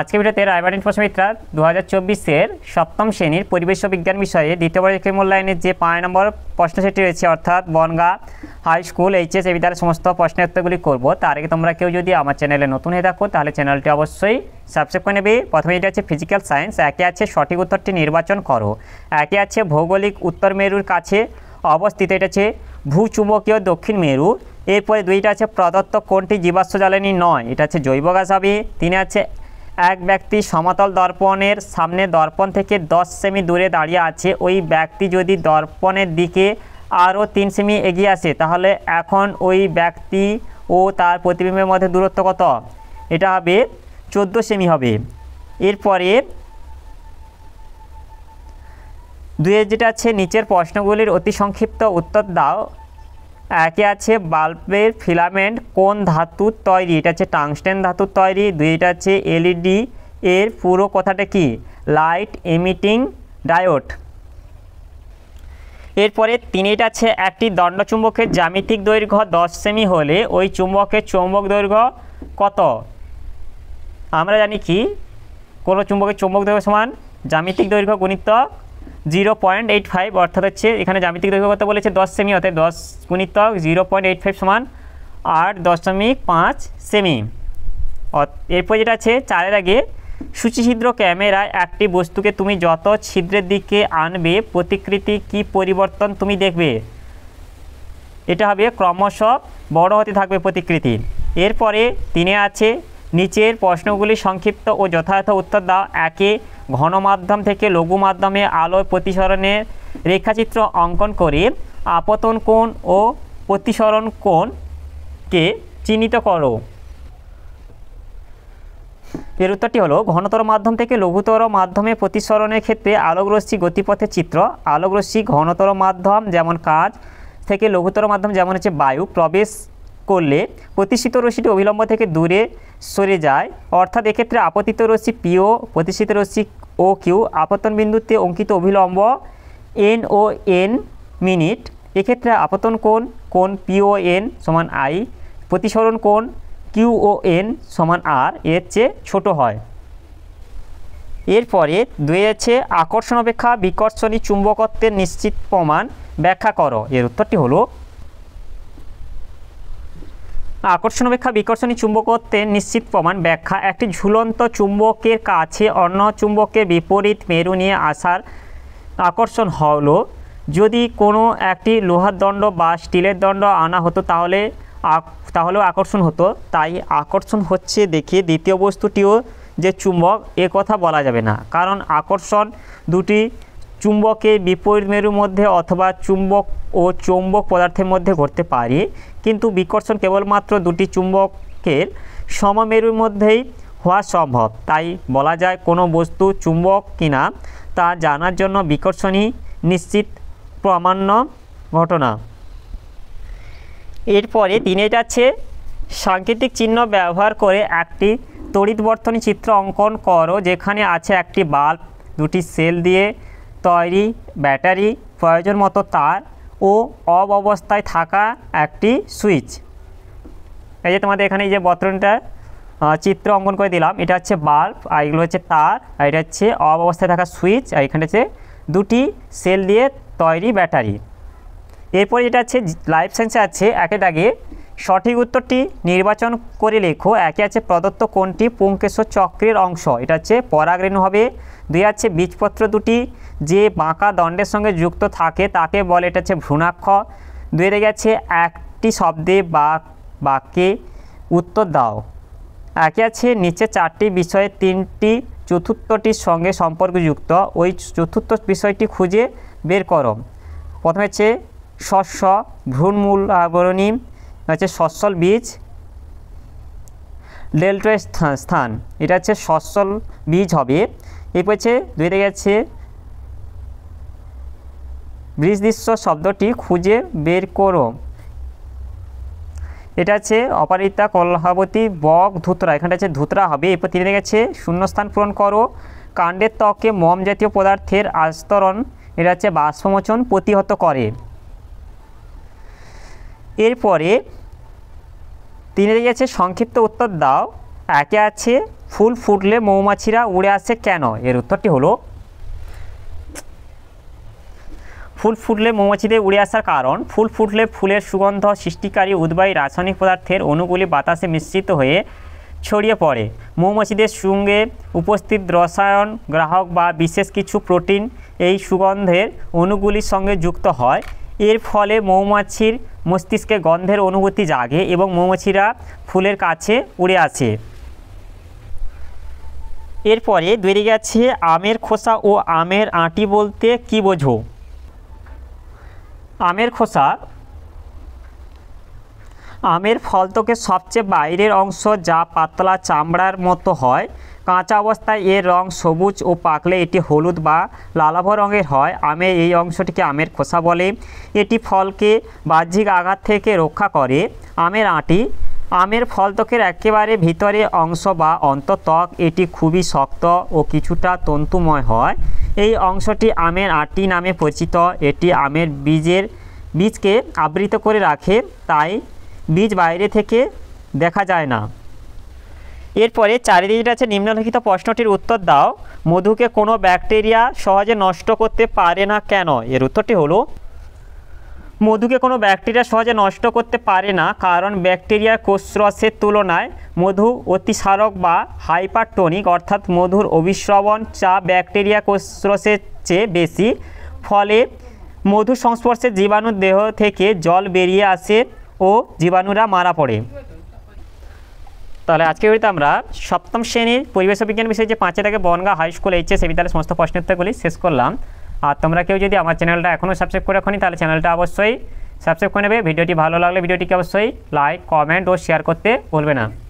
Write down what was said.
আজকে ভিডিওতে রায়বাড়ি প্রশ্নমিত্রা দু হাজার চব্বিশের সপ্তম শ্রেণীর পরিবেশ বিজ্ঞান বিষয়ে দ্বিতীয় পরীক্ষা মূল্যায়নের যে পাঁচ নম্বর প্রশ্ন সেটি রয়েছে অর্থাৎ বনগা হাই স্কুল এইচএস এ বিদ্যালয়ের সমস্ত প্রশ্নের উত্তরগুলি করবো তার আগে তোমরা কেউ যদি আমার চ্যানেলে নতুন হয়ে থাকো তাহলে চ্যানেলটি অবশ্যই সাবস্ক্রাইব করে নেবে প্রথমে যেটা আছে ফিজিক্যাল সায়েন্স একে আছে সঠিক উত্তরটি নির্বাচন করো একে আছে ভৌগোলিক উত্তর মেরুর কাছে অবস্থিত এটা আছে ভূচুম্বকীয় দক্ষিণ মেরু এরপরে দুইটা আছে প্রদত্ত কোনটি জীবাশ্ম জ্বালানি নয় এটা আছে জৈব গাছ হবে তিনে আছে এক ব্যক্তি সমতল দর্পণের সামনে দর্পণ থেকে দশ সেমি দূরে দাঁড়িয়ে আছে ওই ব্যক্তি যদি দর্পণের দিকে আরও তিন সেমি এগিয়ে আসে তাহলে এখন ওই ব্যক্তি ও তার প্রতিবিম্বের মধ্যে দূরত্ব কত এটা হবে চোদ্দো সেমি হবে এরপরে দুয়ের যেটা আছে নিচের প্রশ্নগুলির অতি সংক্ষিপ্ত উত্তর দাও একে আছে বাল্বের ফিলামেন্ট কোন ধাতুর তৈরি এটা হচ্ছে টাংস্টেন ধাতুর তৈরি দুই এটা হচ্ছে এলইডি এর পুরো কথাটা কি লাইট এমিটিং ডায়োড এরপরে তিনটা আছে একটি দণ্ডচুম্বকের জ্যামিতিক দৈর্ঘ্য দশ সেমি হলে ওই চুম্বকের চৌম্বক দৈর্ঘ্য কত আমরা জানি কি কোনো চুম্বকের চৌম্বক দৈর্ঘ্য সমান জ্যামিতিক দৈর্ঘ্য গুণিত জিরো পয়েন্ট এইট ফাইভ অর্থাৎ হচ্ছে এখানে জ্যামিতিক দৈর্ঘ্য কত বলেছে দশ সেমি অর্থাৎ দশ গুণিতক জিরো পয়েন্ট এইট ফাইভ সমান আট দশমিক পাঁচ সেমি এরপর যেটা আছে চারের আগে সূচিছিদ্র ক্যামেরায় একটি বস্তুকে তুমি যত ছিদ্রের দিকে আনবে প্রতিকৃতি কি পরিবর্তন তুমি দেখবে এটা হবে ক্রমশ বড় হতে থাকবে প্রতিকৃতির এরপরে তিনে আছে নিচের প্রশ্নগুলি সংক্ষিপ্ত ও যথাযথ উত্তর দাও একে ঘনমাধ্যম থেকে লঘু মাধ্যমে আলোয় প্রতিসরণের রেখাচিত্র অঙ্কন করে আপতন কোণ ও প্রতিসরণ কোণকে চিহ্নিত করো এর উত্তরটি হলো ঘনতর মাধ্যম থেকে লঘুতর মাধ্যমে প্রতিসরণের ক্ষেত্রে আলোকরশ্মি গতিপথের চিত্র আলোকরশ্মি ঘনতর মাধ্যম যেমন কাজ থেকে লঘুতর মাধ্যম যেমন হচ্ছে বায়ু প্রবেশ করলে প্রতিষ্ঠিত রশ্মিটি অবিলম্ব থেকে দূরে সরে যায় অর্থাৎ এক্ষেত্রে আপতিত রশ্মি পিও প্রতিষ্ঠিত রশ্মি ও কিউ আপতন বিন্দুতে অঙ্কিত অবিলম্ব এন ও এন মিনিট এক্ষেত্রে আপতন কোণ কোণ পিও এন সমান আই প্রতিসরণ কোণ কিউ ও এন সমান আর এর চেয়ে ছোটো হয় এরপরে দুয়ে আছে আকর্ষণ অপেক্ষা বিকর্ষণী চুম্বকত্বের নিশ্চিত প্রমাণ ব্যাখ্যা করো এর উত্তরটি হলো আকর্ষণ অপেক্ষা বিকর্ষণী চুম্বকত্বে নিশ্চিত প্রমাণ ব্যাখ্যা একটি ঝুলন্ত চুম্বকের কাছে অন্য চুম্বকের বিপরীত মেরু নিয়ে আসার আকর্ষণ হল যদি কোনো একটি লোহার দণ্ড বা স্টিলের দণ্ড আনা হতো তাহলে তাহলেও আকর্ষণ হতো তাই আকর্ষণ হচ্ছে দেখে দ্বিতীয় বস্তুটিও যে চুম্বক এ কথা বলা যাবে না কারণ আকর্ষণ দুটি চুম্বকে বিপরীত মেরুর মধ্যে অথবা চুম্বক ও চৌম্বক পদার্থের মধ্যে ঘটতে পারে কিন্তু বিকর্ষণ কেবলমাত্র দুটি চুম্বকের সমমেরুর মধ্যেই হওয়া সম্ভব তাই বলা যায় কোনো বস্তু চুম্বক কিনা তা জানার জন্য বিকর্ষণই নিশ্চিত প্রামাণ্য ঘটনা এরপরে দিনে যাচ্ছে সাংকেতিক চিহ্ন ব্যবহার করে একটি তড়িৎবর্তনী চিত্র অঙ্কন করো যেখানে আছে একটি বাল্ব দুটি সেল দিয়ে তৈরি ব্যাটারি প্রয়োজন মতো তার ও অব অবস্থায় থাকা একটি সুইচ এই যে তোমাদের এখানে এই যে বর্তনটা চিত্র অঙ্কন করে দিলাম এটা হচ্ছে বাল্ব আর এগুলো হচ্ছে তার আর এটা হচ্ছে অব অবস্থায় থাকা সুইচ আর এখানে হচ্ছে দুটি সেল দিয়ে তৈরি ব্যাটারি এরপর যেটা আছে লাইফ সায়েন্সে আছে একে দাগে সঠিক উত্তরটি নির্বাচন করে লেখো একে আছে প্রদত্ত কোনটি পুঙ্কেশ্বর চক্রের অংশ এটা হচ্ছে পরাগরেণু হবে দুই আছে বীজপত্র দুটি যে বাঁকা দণ্ডের সঙ্গে যুক্ত থাকে তাকে বলে এটা হচ্ছে ভ্রূণাক্ষ দুয়েতে গেছে একটি শব্দে বা বাক্যে উত্তর দাও একে আছে নিচে চারটি বিষয়ে তিনটি চতুর্থটির সঙ্গে সম্পর্কযুক্ত ওই চতুর্থ বিষয়টি খুঁজে বের করো প্রথমে হচ্ছে শস্য ভ্রূণমূল আবরণী হচ্ছে শস্যল বীজ ডেল্টোয় স্থান এটা হচ্ছে শস্যল বীজ হবে এরপর হচ্ছে দুইতে গেছে বৃষ্টিদৃশ্য শব্দটি খুঁজে বের করো এটা আছে অপারিতা কলহাবতী বক ধুতরা এখানটা আছে ধুতরা হবে এরপর তিনি গেছে শূন্যস্থান পূরণ করো কাণ্ডের ত্বকে মম জাতীয় পদার্থের আস্তরণ এটা হচ্ছে বাষ্পমোচন প্রতিহত করে এরপরে তিনি গেছে সংক্ষিপ্ত উত্তর দাও একে আছে ফুল ফুটলে মৌমাছিরা উড়ে আসে কেন এর উত্তরটি হলো ফুল ফুটলে মৌমাছিদের উড়ে আসার কারণ ফুল ফুটলে ফুলের সুগন্ধ সৃষ্টিকারী উদ্বায়ী রাসায়নিক পদার্থের অনুগুলি বাতাসে মিশ্রিত হয়ে ছড়িয়ে পড়ে মৌমাছিদের সঙ্গে উপস্থিত রসায়ন গ্রাহক বা বিশেষ কিছু প্রোটিন এই সুগন্ধের অণুগুলির সঙ্গে যুক্ত হয় এর ফলে মৌমাছির মস্তিষ্কে গন্ধের অনুভূতি জাগে এবং মৌমাছিরা ফুলের কাছে উড়ে আসে এরপরে বেরিয়ে গেছে আমের খোসা ও আমের আঁটি বলতে কি বোঝো আমের খোসা আমের ফল থেকে সবচেয়ে বাইরের অংশ যা পাতলা চামড়ার মতো হয় কাঁচা অবস্থায় এর রং সবুজ ও পাকলে এটি হলুদ বা লালাভ রঙের হয় আমের এই অংশটিকে আমের খোসা বলে এটি ফলকে বাহ্যিক আঘাত থেকে রক্ষা করে আমের আঁটি আমের ফলত্বকের একেবারে ভিতরে অংশ বা অন্তত্বক এটি খুবই শক্ত ও কিছুটা তন্তুময় হয় এই অংশটি আমের আটি নামে পরিচিত এটি আমের বীজের বীজকে আবৃত করে রাখে তাই বীজ বাইরে থেকে দেখা যায় না এরপরে চারিদিকে আছে নিম্নলিখিত প্রশ্নটির উত্তর দাও মধুকে কোনো ব্যাকটেরিয়া সহজে নষ্ট করতে পারে না কেন এর উত্তরটি হলো মধুকে কোনো ব্যাকটেরিয়া সহজে নষ্ট করতে পারে না কারণ ব্যাকটেরিয়া কোষরসের তুলনায় মধু অতিসারক বা হাইপারটনিক অর্থাৎ মধুর অভিশ্রবণ চাপ ব্যাকটেরিয়া কোষরসের চেয়ে বেশি ফলে মধু সংস্পর্শে জীবাণুর দেহ থেকে জল বেরিয়ে আসে ও জীবাণুরা মারা পড়ে তাহলে আজকে বলতে আমরা সপ্তম শ্রেণীর পরিবেশ বিজ্ঞান বিষয়ে যে পাঁচে থেকে বনগা হাই স্কুল এইচএস এ বিদ্যালয়ের সমস্ত প্রশ্নোত্তরগুলি শেষ করলাম আর তোমরা কেউ যদি আমার চ্যানেলটা এখনও সাবস্ক্রাইব করে রাখনি তাহলে চ্যানেলটা অবশ্যই সাবস্ক্রাইব করে নেবে ভিডিওটি ভালো লাগলে ভিডিওটিকে অবশ্যই লাইক কমেন্ট ও শেয়ার করতে বলবে না